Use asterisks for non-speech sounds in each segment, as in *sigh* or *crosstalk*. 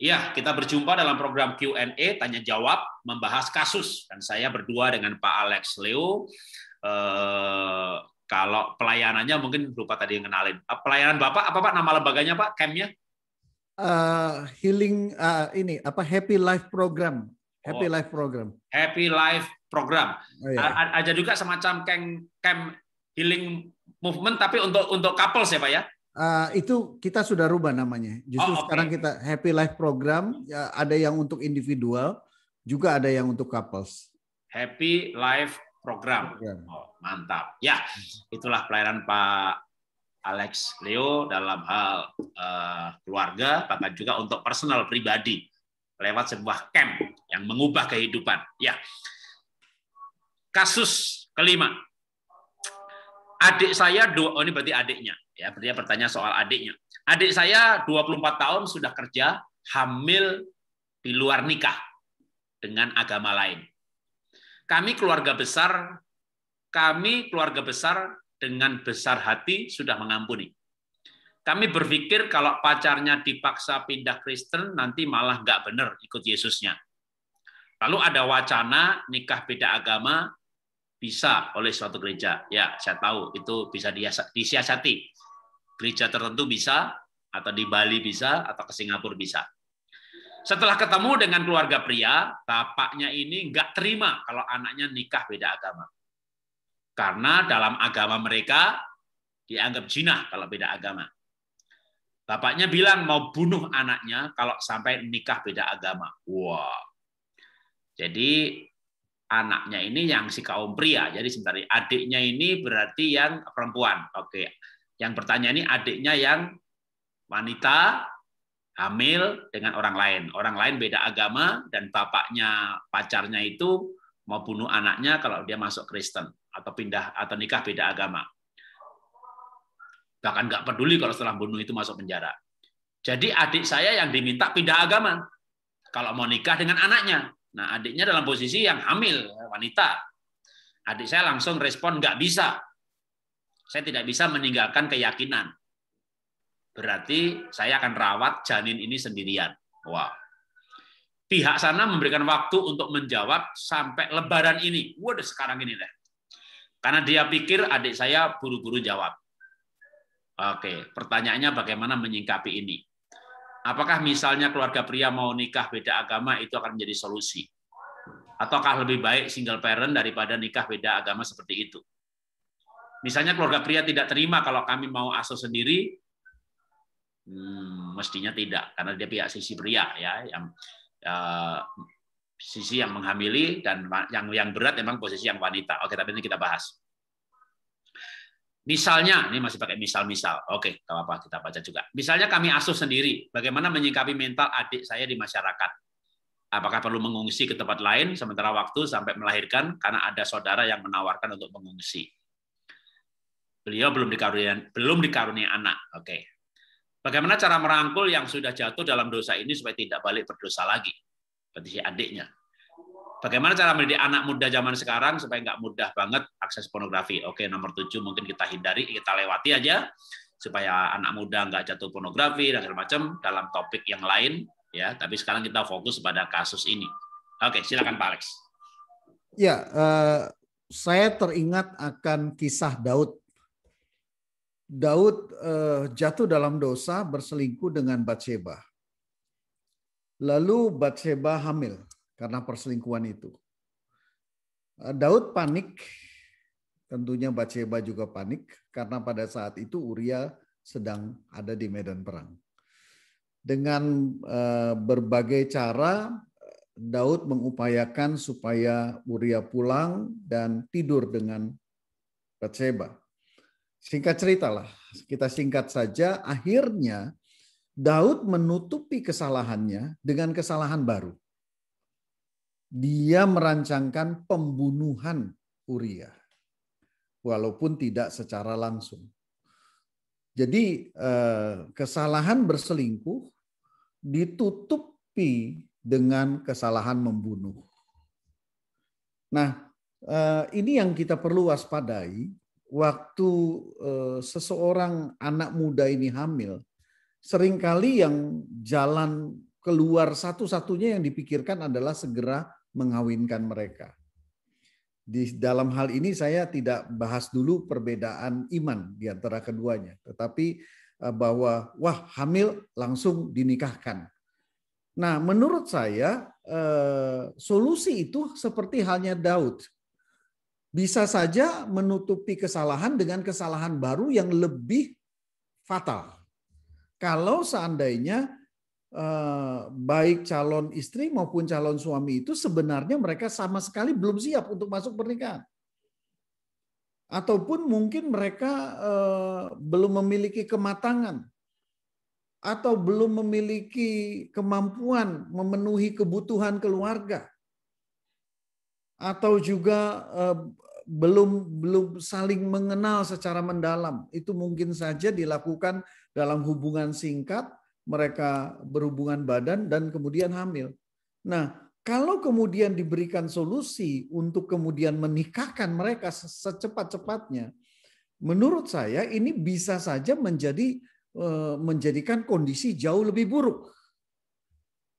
Iya, kita berjumpa dalam program Q&A, tanya jawab, membahas kasus. Dan saya berdua dengan Pak Alex Leo. Eh, kalau pelayanannya mungkin lupa tadi yang kenalin. Eh, pelayanan Bapak, apa Pak nama lembaganya Pak, campnya? Uh, healing, uh, ini, apa Happy Life Program. Happy oh. Life Program. Happy Life Program. Oh, iya. Ada juga semacam camp, camp healing movement, tapi untuk untuk couples ya Pak ya? Eh, itu kita sudah rubah namanya. Justru oh, okay. sekarang kita Happy Life Program ya, ada yang untuk individual, juga ada yang untuk couples. Happy Life Program. program. Oh, mantap. Ya, itulah pelayanan Pak Alex Leo dalam hal uh, keluarga, bahkan juga untuk personal pribadi lewat sebuah camp yang mengubah kehidupan. Ya. Kasus kelima. Adik saya dua, oh ini berarti adiknya Ya, dia bertanya soal adiknya. Adik saya 24 tahun sudah kerja, hamil di luar nikah dengan agama lain. Kami keluarga besar, kami keluarga besar dengan besar hati sudah mengampuni. Kami berpikir kalau pacarnya dipaksa pindah Kristen, nanti malah nggak benar ikut Yesusnya. Lalu ada wacana nikah beda agama bisa oleh suatu gereja. Ya, saya tahu itu bisa disiasati gereja tertentu bisa, atau di Bali bisa, atau ke Singapura bisa. Setelah ketemu dengan keluarga pria, bapaknya ini nggak terima kalau anaknya nikah beda agama. Karena dalam agama mereka dianggap jinah kalau beda agama. Bapaknya bilang mau bunuh anaknya kalau sampai nikah beda agama. Wah. Wow. Jadi anaknya ini yang si kaum pria. Jadi sebenarnya adiknya ini berarti yang perempuan. Oke. Yang bertanya ini adiknya yang wanita hamil dengan orang lain. Orang lain beda agama dan bapaknya pacarnya itu mau bunuh anaknya kalau dia masuk Kristen atau pindah atau nikah beda agama. Bahkan nggak peduli kalau setelah bunuh itu masuk penjara. Jadi adik saya yang diminta pindah agama kalau mau nikah dengan anaknya. Nah adiknya dalam posisi yang hamil wanita. Adik saya langsung respon nggak bisa. Saya tidak bisa meninggalkan keyakinan. Berarti saya akan rawat janin ini sendirian. Wow. Pihak sana memberikan waktu untuk menjawab sampai lebaran ini. Waduh, sekarang ini deh. Karena dia pikir adik saya buru-buru jawab. Oke, pertanyaannya bagaimana menyingkapi ini? Apakah misalnya keluarga pria mau nikah beda agama itu akan menjadi solusi? Ataukah lebih baik single parent daripada nikah beda agama seperti itu? Misalnya keluarga pria tidak terima kalau kami mau asuh sendiri, hmm, mestinya tidak karena dia pihak sisi pria ya yang uh, sisi yang menghamili dan yang yang berat memang posisi yang wanita. Oke, tapi ini kita bahas. Misalnya, ini masih pakai misal-misal. Oke, kalau apa-apa, kita baca juga. Misalnya kami asuh sendiri, bagaimana menyikapi mental adik saya di masyarakat? Apakah perlu mengungsi ke tempat lain sementara waktu sampai melahirkan karena ada saudara yang menawarkan untuk mengungsi? Beliau belum dikaruniai belum dikarunia anak. Oke. Bagaimana cara merangkul yang sudah jatuh dalam dosa ini supaya tidak balik berdosa lagi? petisi adiknya. Bagaimana cara mendidik anak muda zaman sekarang supaya nggak mudah banget akses pornografi? Oke, nomor tujuh mungkin kita hindari, kita lewati aja supaya anak muda nggak jatuh pornografi dan segala macam dalam topik yang lain ya tapi sekarang kita fokus pada kasus ini oke silakan Pak Alex ya uh, saya teringat akan kisah Daud Daud uh, jatuh dalam dosa berselingkuh dengan Batseba. Lalu Batseba hamil karena perselingkuhan itu. Eh, Daud panik, tentunya Batseba juga panik karena pada saat itu Uria sedang ada di medan perang. Dengan uh, berbagai cara Daud mengupayakan supaya Uria pulang dan tidur dengan Batseba. Singkat cerita lah kita singkat saja, akhirnya Daud menutupi kesalahannya dengan kesalahan baru. Dia merancangkan pembunuhan Uria, walaupun tidak secara langsung. Jadi eh, kesalahan berselingkuh ditutupi dengan kesalahan membunuh. Nah, eh, ini yang kita perlu waspadai waktu eh, seseorang anak muda ini hamil, seringkali yang jalan keluar satu-satunya yang dipikirkan adalah segera mengawinkan mereka. Di dalam hal ini saya tidak bahas dulu perbedaan iman di antara keduanya, tetapi eh, bahwa wah hamil langsung dinikahkan. Nah, menurut saya eh, solusi itu seperti halnya Daud bisa saja menutupi kesalahan dengan kesalahan baru yang lebih fatal. Kalau seandainya eh, baik calon istri maupun calon suami itu sebenarnya mereka sama sekali belum siap untuk masuk pernikahan. Ataupun mungkin mereka eh, belum memiliki kematangan atau belum memiliki kemampuan memenuhi kebutuhan keluarga atau juga eh, belum belum saling mengenal secara mendalam. Itu mungkin saja dilakukan dalam hubungan singkat, mereka berhubungan badan dan kemudian hamil. Nah, kalau kemudian diberikan solusi untuk kemudian menikahkan mereka secepat-cepatnya, menurut saya ini bisa saja menjadi eh, menjadikan kondisi jauh lebih buruk.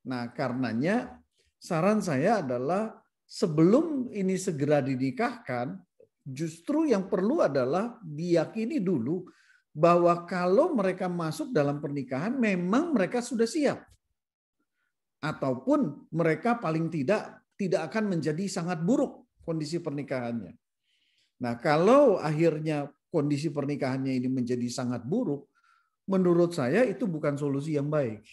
Nah, karenanya saran saya adalah sebelum ini segera dinikahkan, justru yang perlu adalah diyakini dulu bahwa kalau mereka masuk dalam pernikahan memang mereka sudah siap. Ataupun mereka paling tidak tidak akan menjadi sangat buruk kondisi pernikahannya. Nah, kalau akhirnya kondisi pernikahannya ini menjadi sangat buruk, menurut saya itu bukan solusi yang baik.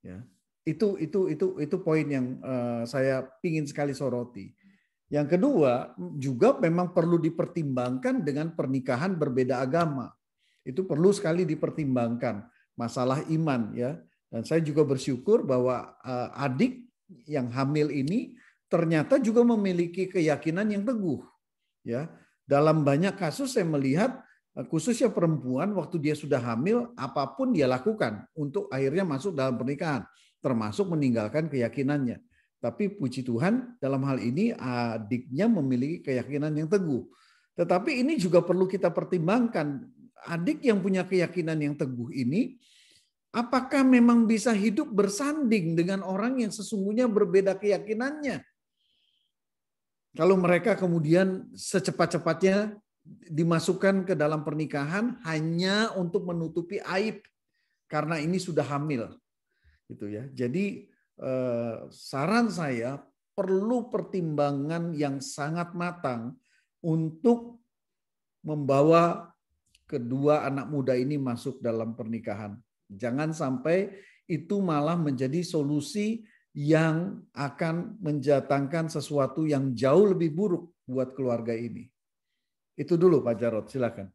Ya. Itu itu itu itu poin yang eh, saya ingin sekali soroti. Yang kedua juga memang perlu dipertimbangkan dengan pernikahan berbeda agama. Itu perlu sekali dipertimbangkan masalah iman ya. Dan saya juga bersyukur bahwa eh, adik yang hamil ini ternyata juga memiliki keyakinan yang teguh ya. Dalam banyak kasus saya melihat eh, khususnya perempuan waktu dia sudah hamil apapun dia lakukan untuk akhirnya masuk dalam pernikahan termasuk meninggalkan keyakinannya. Tapi puji Tuhan dalam hal ini adiknya memiliki keyakinan yang teguh. Tetapi ini juga perlu kita pertimbangkan. Adik yang punya keyakinan yang teguh ini apakah memang bisa hidup bersanding dengan orang yang sesungguhnya berbeda keyakinannya? Kalau mereka kemudian secepat-cepatnya dimasukkan ke dalam pernikahan hanya untuk menutupi aib karena ini sudah hamil gitu ya. Jadi eh, saran saya perlu pertimbangan yang sangat matang untuk membawa kedua anak muda ini masuk dalam pernikahan. Jangan sampai itu malah menjadi solusi yang akan menjatangkan sesuatu yang jauh lebih buruk buat keluarga ini. Itu dulu Pak Jarot, silakan.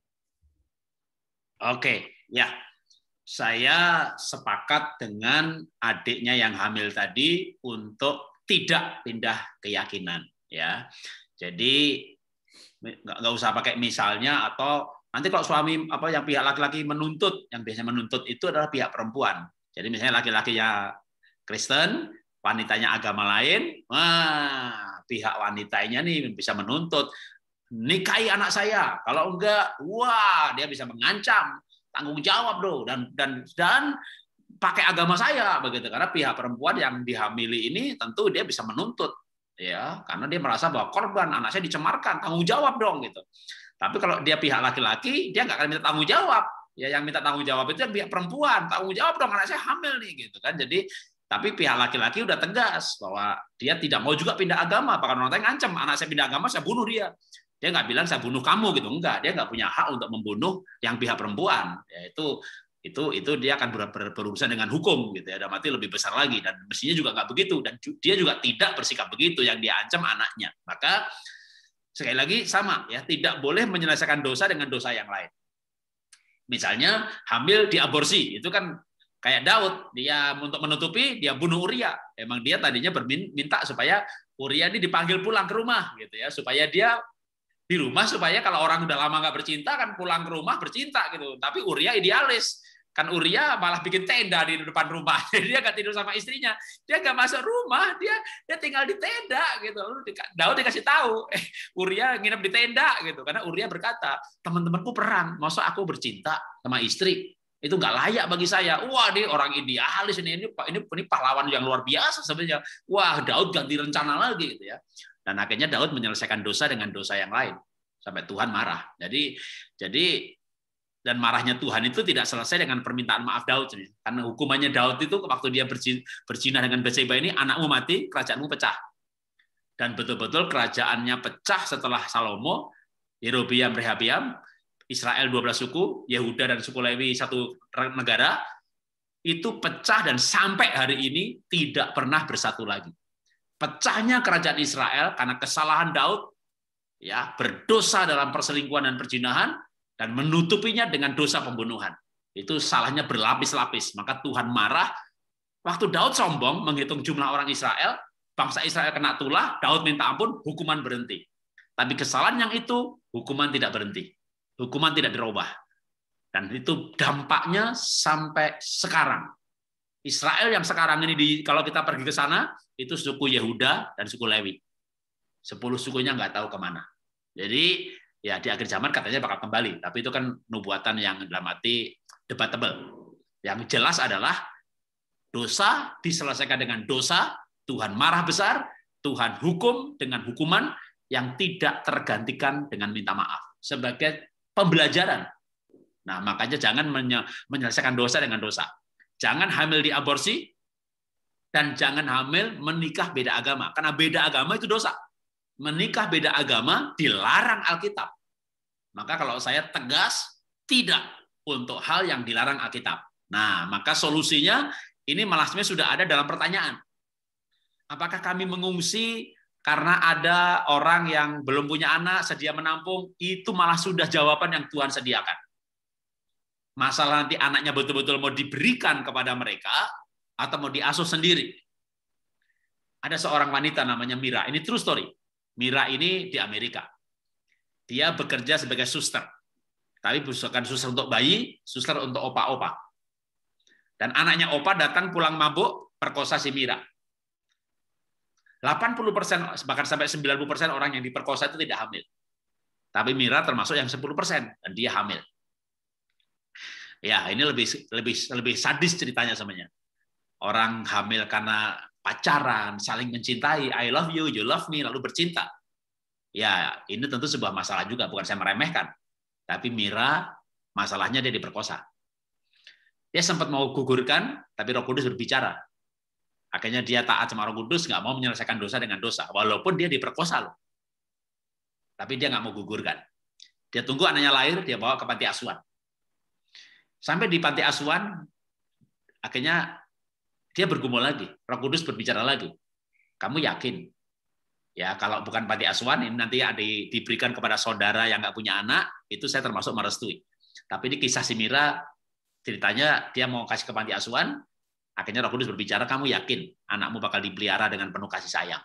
Oke, ya saya sepakat dengan adiknya yang hamil tadi untuk tidak pindah keyakinan ya. Jadi nggak usah pakai misalnya atau nanti kalau suami apa yang pihak laki-laki menuntut yang biasanya menuntut itu adalah pihak perempuan. Jadi misalnya laki-lakinya Kristen, wanitanya agama lain, wah pihak wanitanya nih bisa menuntut nikahi anak saya. Kalau enggak, wah dia bisa mengancam tanggung jawab bro dan dan dan pakai agama saya begitu karena pihak perempuan yang dihamili ini tentu dia bisa menuntut ya karena dia merasa bahwa korban anak saya dicemarkan tanggung jawab dong gitu tapi kalau dia pihak laki-laki dia nggak akan minta tanggung jawab ya yang minta tanggung jawab itu pihak perempuan tanggung jawab dong anak saya hamil nih gitu kan jadi tapi pihak laki-laki udah tegas bahwa dia tidak mau juga pindah agama bahkan orang tanya ngancem anak saya pindah agama saya bunuh dia dia nggak bilang saya bunuh kamu gitu, enggak. Dia nggak punya hak untuk membunuh yang pihak perempuan. Ya, itu itu itu dia akan ber, ber, berurusan dengan hukum gitu ya. Dan mati lebih besar lagi dan mestinya juga nggak begitu dan dia juga tidak bersikap begitu yang dia ancam anaknya. Maka sekali lagi sama ya, tidak boleh menyelesaikan dosa dengan dosa yang lain. Misalnya hamil diaborsi, itu kan kayak Daud dia untuk menutupi dia bunuh Uria emang dia tadinya berminta supaya Uria ini dipanggil pulang ke rumah gitu ya supaya dia di rumah supaya kalau orang udah lama nggak bercinta kan pulang ke rumah bercinta gitu. Tapi Uria idealis. Kan Uria malah bikin tenda di depan rumah. *laughs* dia nggak tidur sama istrinya. Dia nggak masuk rumah, dia dia tinggal di tenda gitu. Lalu Daud dikasih tahu, eh, Uria nginep di tenda gitu. Karena Uria berkata, teman-temanku perang, masa aku bercinta sama istri? itu nggak layak bagi saya. Wah, dia orang idealis ini ini ini, ini pahlawan yang luar biasa sebenarnya. Wah, Daud ganti rencana lagi gitu ya. Dan akhirnya Daud menyelesaikan dosa dengan dosa yang lain sampai Tuhan marah. Jadi jadi dan marahnya Tuhan itu tidak selesai dengan permintaan maaf Daud. Karena hukumannya Daud itu waktu dia berzina dengan Betseba ini, anakmu mati, kerajaanmu pecah. Dan betul-betul kerajaannya pecah setelah Salomo, Yerobiam, Rehabiam, Israel 12 suku, Yehuda dan suku Lewi satu negara, itu pecah dan sampai hari ini tidak pernah bersatu lagi pecahnya kerajaan Israel karena kesalahan Daud, ya berdosa dalam perselingkuhan dan perjinahan, dan menutupinya dengan dosa pembunuhan. Itu salahnya berlapis-lapis. Maka Tuhan marah. Waktu Daud sombong menghitung jumlah orang Israel, bangsa Israel kena tulah, Daud minta ampun, hukuman berhenti. Tapi kesalahan yang itu, hukuman tidak berhenti. Hukuman tidak dirubah. Dan itu dampaknya sampai sekarang. Israel yang sekarang ini, di, kalau kita pergi ke sana, itu suku Yehuda dan suku Lewi. Sepuluh sukunya nggak tahu kemana. Jadi ya di akhir zaman katanya bakal kembali, tapi itu kan nubuatan yang dalam arti debatable. Yang jelas adalah dosa diselesaikan dengan dosa, Tuhan marah besar, Tuhan hukum dengan hukuman yang tidak tergantikan dengan minta maaf sebagai pembelajaran. Nah, makanya jangan menyelesaikan dosa dengan dosa. Jangan hamil di aborsi, dan jangan hamil menikah beda agama. Karena beda agama itu dosa. Menikah beda agama dilarang Alkitab. Maka kalau saya tegas, tidak untuk hal yang dilarang Alkitab. Nah, maka solusinya ini malah sebenarnya sudah ada dalam pertanyaan. Apakah kami mengungsi karena ada orang yang belum punya anak, sedia menampung, itu malah sudah jawaban yang Tuhan sediakan. Masalah nanti anaknya betul-betul mau diberikan kepada mereka, atau mau diasuh sendiri. Ada seorang wanita namanya Mira. Ini true story. Mira ini di Amerika. Dia bekerja sebagai suster. Tapi bukan suster untuk bayi, suster untuk opa-opa. Dan anaknya opa datang pulang mabuk, perkosa si Mira. 80% bahkan sampai 90% orang yang diperkosa itu tidak hamil. Tapi Mira termasuk yang 10% dan dia hamil. Ya, ini lebih lebih lebih sadis ceritanya sebenarnya orang hamil karena pacaran, saling mencintai, I love you, you love me, lalu bercinta. Ya, ini tentu sebuah masalah juga, bukan saya meremehkan. Tapi Mira, masalahnya dia diperkosa. Dia sempat mau gugurkan, tapi Roh Kudus berbicara. Akhirnya dia taat sama Roh Kudus, nggak mau menyelesaikan dosa dengan dosa. Walaupun dia diperkosa loh. Tapi dia nggak mau gugurkan. Dia tunggu anaknya lahir, dia bawa ke panti asuhan. Sampai di panti asuhan, akhirnya dia bergumul lagi, Roh Kudus berbicara lagi. Kamu yakin? Ya, kalau bukan panti asuhan ini nanti ada diberikan kepada saudara yang nggak punya anak, itu saya termasuk merestui. Tapi ini kisah Simira ceritanya dia mau kasih ke panti asuhan, akhirnya Roh Kudus berbicara, "Kamu yakin anakmu bakal dipelihara dengan penuh kasih sayang?"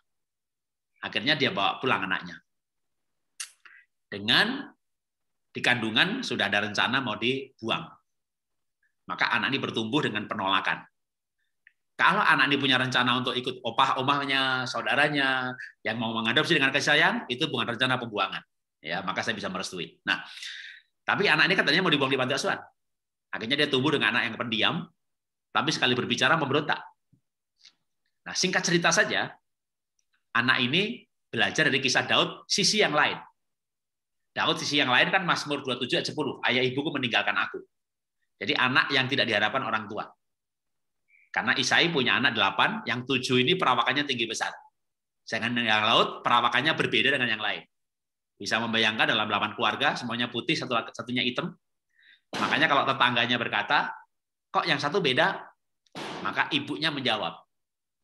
Akhirnya dia bawa pulang anaknya. Dengan di kandungan sudah ada rencana mau dibuang. Maka anak ini bertumbuh dengan penolakan. Kalau anak ini punya rencana untuk ikut opah, omahnya, saudaranya yang mau mengadopsi dengan kasih sayang, itu bukan rencana pembuangan. Ya, maka saya bisa merestui. Nah, tapi anak ini katanya mau dibuang di pantai asuhan. Akhirnya dia tumbuh dengan anak yang pendiam, tapi sekali berbicara memberontak. Nah, singkat cerita saja, anak ini belajar dari kisah Daud sisi yang lain. Daud sisi yang lain kan Mazmur 27 ayat 10, ayah ibuku meninggalkan aku. Jadi anak yang tidak diharapkan orang tua. Karena Isai punya anak delapan, yang tujuh ini perawakannya tinggi besar. Sedangkan yang laut perawakannya berbeda dengan yang lain. Bisa membayangkan dalam delapan keluarga semuanya putih, satu satunya hitam. Makanya kalau tetangganya berkata, kok yang satu beda? Maka ibunya menjawab,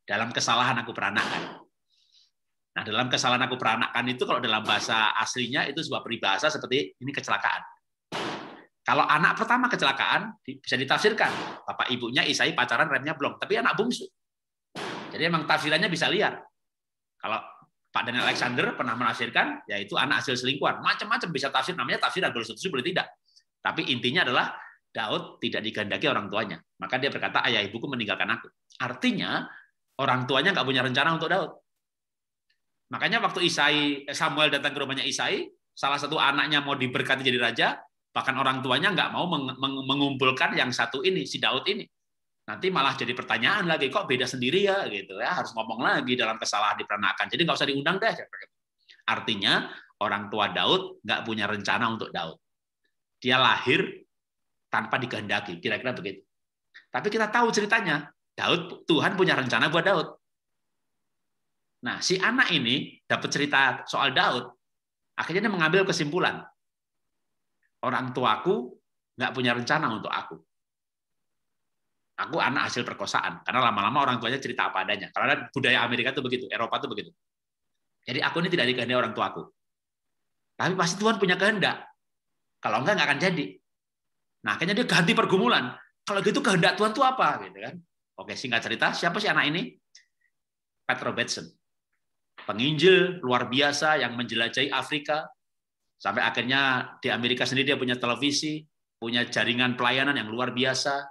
dalam kesalahan aku peranakan. Nah, dalam kesalahan aku peranakan itu kalau dalam bahasa aslinya itu sebuah peribahasa seperti ini kecelakaan. Kalau anak pertama kecelakaan bisa ditafsirkan bapak ibunya Isai pacaran remnya belum, tapi anak bungsu. Jadi emang tafsirannya bisa liar. Kalau Pak Daniel Alexander pernah menafsirkan yaitu anak hasil selingkuhan. Macam-macam bisa tafsir namanya tafsir boleh setuju boleh tidak. Tapi intinya adalah Daud tidak digandaki orang tuanya. Maka dia berkata ayah ibuku meninggalkan aku. Artinya orang tuanya nggak punya rencana untuk Daud. Makanya waktu Isai eh, Samuel datang ke rumahnya Isai, salah satu anaknya mau diberkati jadi raja, Bahkan orang tuanya nggak mau mengumpulkan yang satu ini, si Daud ini. Nanti malah jadi pertanyaan lagi, kok beda sendiri ya? gitu ya Harus ngomong lagi dalam kesalahan diperanakan. Jadi nggak usah diundang deh. Artinya orang tua Daud nggak punya rencana untuk Daud. Dia lahir tanpa dikehendaki kira-kira begitu. Tapi kita tahu ceritanya, Daud Tuhan punya rencana buat Daud. Nah, si anak ini dapat cerita soal Daud, akhirnya dia mengambil kesimpulan orang tuaku nggak punya rencana untuk aku. Aku anak hasil perkosaan. Karena lama-lama orang tuanya cerita apa adanya. Karena budaya Amerika itu begitu, Eropa itu begitu. Jadi aku ini tidak dikehendaki orang tuaku. Tapi pasti Tuhan punya kehendak. Kalau enggak, nggak akan jadi. Nah, akhirnya dia ganti pergumulan. Kalau gitu kehendak Tuhan itu apa? Gitu kan? Oke, singkat cerita, siapa sih anak ini? Pat Robertson. Penginjil luar biasa yang menjelajahi Afrika, Sampai akhirnya di Amerika sendiri dia punya televisi, punya jaringan pelayanan yang luar biasa.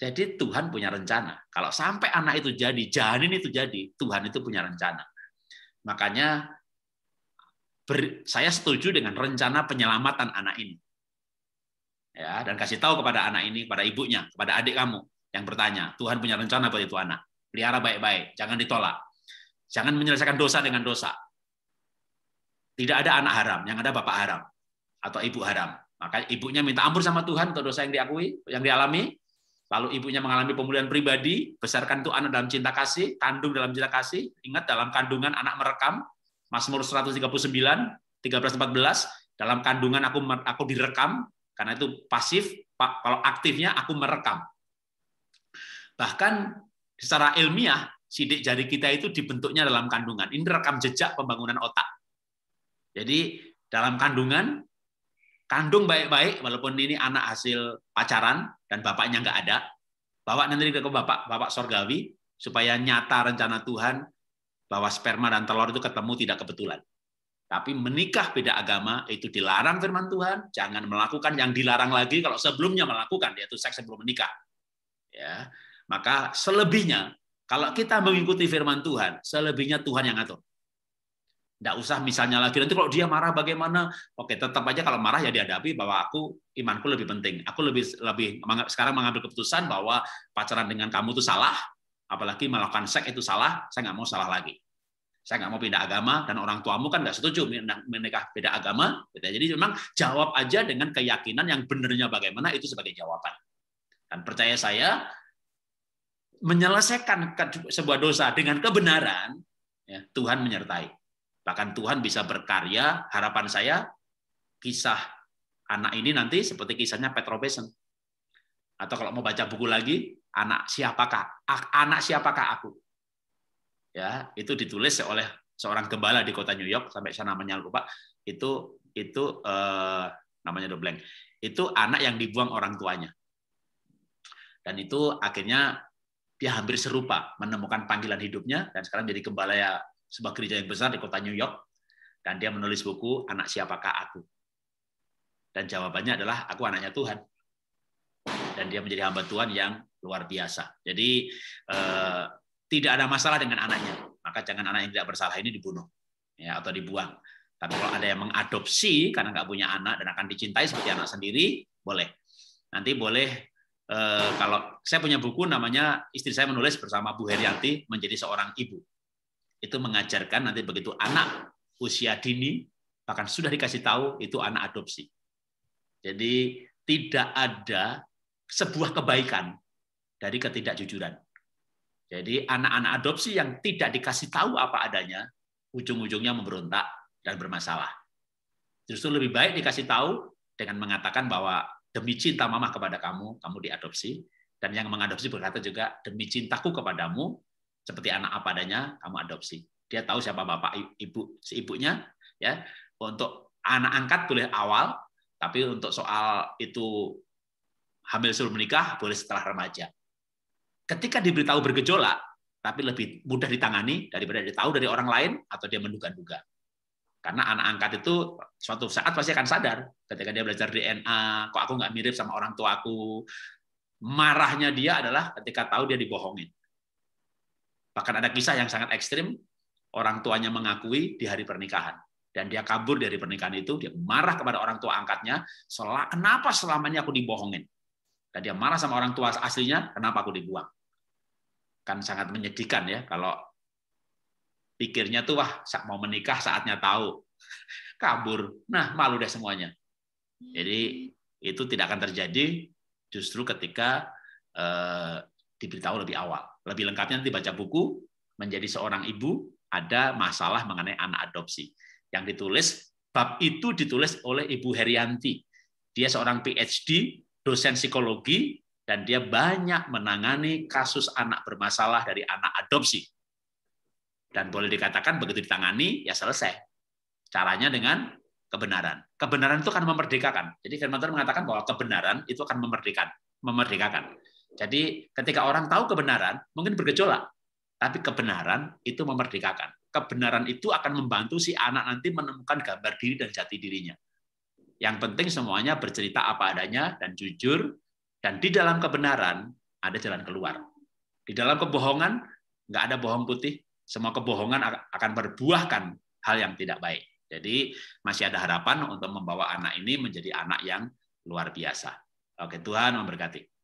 Jadi Tuhan punya rencana. Kalau sampai anak itu jadi, janin itu jadi, Tuhan itu punya rencana. Makanya ber, saya setuju dengan rencana penyelamatan anak ini. Ya, dan kasih tahu kepada anak ini, kepada ibunya, kepada adik kamu yang bertanya, Tuhan punya rencana buat itu anak. Pelihara baik-baik, jangan ditolak. Jangan menyelesaikan dosa dengan dosa tidak ada anak haram, yang ada bapak haram atau ibu haram. Maka ibunya minta ampun sama Tuhan untuk dosa yang diakui, yang dialami. Lalu ibunya mengalami pemulihan pribadi, besarkan tuh anak dalam cinta kasih, kandung dalam cinta kasih. Ingat dalam kandungan anak merekam, Mazmur 139, 13, 14, dalam kandungan aku aku direkam, karena itu pasif, Pak kalau aktifnya aku merekam. Bahkan secara ilmiah, sidik jari kita itu dibentuknya dalam kandungan. Ini rekam jejak pembangunan otak. Jadi dalam kandungan, kandung baik-baik, walaupun ini anak hasil pacaran dan bapaknya nggak ada, bawa nanti ke bapak, bapak sorgawi, supaya nyata rencana Tuhan bahwa sperma dan telur itu ketemu tidak kebetulan. Tapi menikah beda agama itu dilarang firman Tuhan, jangan melakukan yang dilarang lagi kalau sebelumnya melakukan, yaitu seks sebelum menikah. Ya, maka selebihnya kalau kita mengikuti firman Tuhan, selebihnya Tuhan yang atur. Tidak usah misalnya lagi nanti kalau dia marah bagaimana? Oke, tetap aja kalau marah ya dihadapi bahwa aku imanku lebih penting. Aku lebih lebih sekarang mengambil keputusan bahwa pacaran dengan kamu itu salah, apalagi melakukan seks itu salah. Saya nggak mau salah lagi. Saya nggak mau pindah agama dan orang tuamu kan nggak setuju menikah beda agama. Jadi memang jawab aja dengan keyakinan yang benernya bagaimana itu sebagai jawaban. Dan percaya saya menyelesaikan sebuah dosa dengan kebenaran, ya, Tuhan menyertai. Bahkan Tuhan bisa berkarya. Harapan saya kisah anak ini nanti seperti kisahnya Petro Besen. Atau kalau mau baca buku lagi, anak siapakah? Anak siapakah aku? Ya, itu ditulis oleh seorang gembala di kota New York sampai saya namanya lupa. Itu itu eh, namanya The Blank. Itu anak yang dibuang orang tuanya. Dan itu akhirnya dia hampir serupa menemukan panggilan hidupnya dan sekarang jadi gembala ya sebuah gereja yang besar di kota New York, dan dia menulis buku Anak Siapakah Aku. Dan jawabannya adalah, aku anaknya Tuhan. Dan dia menjadi hamba Tuhan yang luar biasa. Jadi eh, tidak ada masalah dengan anaknya. Maka jangan anak yang tidak bersalah ini dibunuh ya atau dibuang. Tapi kalau ada yang mengadopsi karena nggak punya anak dan akan dicintai seperti anak sendiri, boleh. Nanti boleh eh, kalau saya punya buku namanya istri saya menulis bersama Bu Herianti menjadi seorang ibu itu mengajarkan nanti begitu anak usia dini bahkan sudah dikasih tahu itu anak adopsi. Jadi tidak ada sebuah kebaikan dari ketidakjujuran. Jadi anak-anak adopsi yang tidak dikasih tahu apa adanya, ujung-ujungnya memberontak dan bermasalah. Justru lebih baik dikasih tahu dengan mengatakan bahwa demi cinta mama kepada kamu, kamu diadopsi. Dan yang mengadopsi berkata juga, demi cintaku kepadamu, seperti anak apa adanya kamu adopsi. Dia tahu siapa bapak ibu si ibunya ya. Untuk anak angkat boleh awal, tapi untuk soal itu hamil sebelum menikah boleh setelah remaja. Ketika diberitahu bergejolak, tapi lebih mudah ditangani daripada ditahu dari orang lain atau dia menduga-duga. Karena anak angkat itu suatu saat pasti akan sadar ketika dia belajar DNA, kok aku nggak mirip sama orang tua aku. Marahnya dia adalah ketika tahu dia dibohongin. Bahkan ada kisah yang sangat ekstrim, orang tuanya mengakui di hari pernikahan. Dan dia kabur dari pernikahan itu, dia marah kepada orang tua angkatnya, kenapa selamanya aku dibohongin? Dan dia marah sama orang tua aslinya, kenapa aku dibuang? Kan sangat menyedihkan ya, kalau pikirnya tuh, wah mau menikah saatnya tahu. *laughs* Kabur, nah malu deh semuanya. Jadi itu tidak akan terjadi justru ketika eh, diberitahu lebih awal lebih lengkapnya nanti baca buku menjadi seorang ibu ada masalah mengenai anak adopsi yang ditulis bab itu ditulis oleh Ibu Herianti. Dia seorang PhD, dosen psikologi dan dia banyak menangani kasus anak bermasalah dari anak adopsi. Dan boleh dikatakan begitu ditangani ya selesai. Caranya dengan kebenaran. Kebenaran itu akan memerdekakan. Jadi firman Tuhan mengatakan bahwa kebenaran itu akan memerdekakan, memerdekakan. Jadi ketika orang tahu kebenaran, mungkin bergejolak. Tapi kebenaran itu memerdekakan. Kebenaran itu akan membantu si anak nanti menemukan gambar diri dan jati dirinya. Yang penting semuanya bercerita apa adanya dan jujur. Dan di dalam kebenaran ada jalan keluar. Di dalam kebohongan nggak ada bohong putih. Semua kebohongan akan berbuahkan hal yang tidak baik. Jadi masih ada harapan untuk membawa anak ini menjadi anak yang luar biasa. Oke, Tuhan memberkati.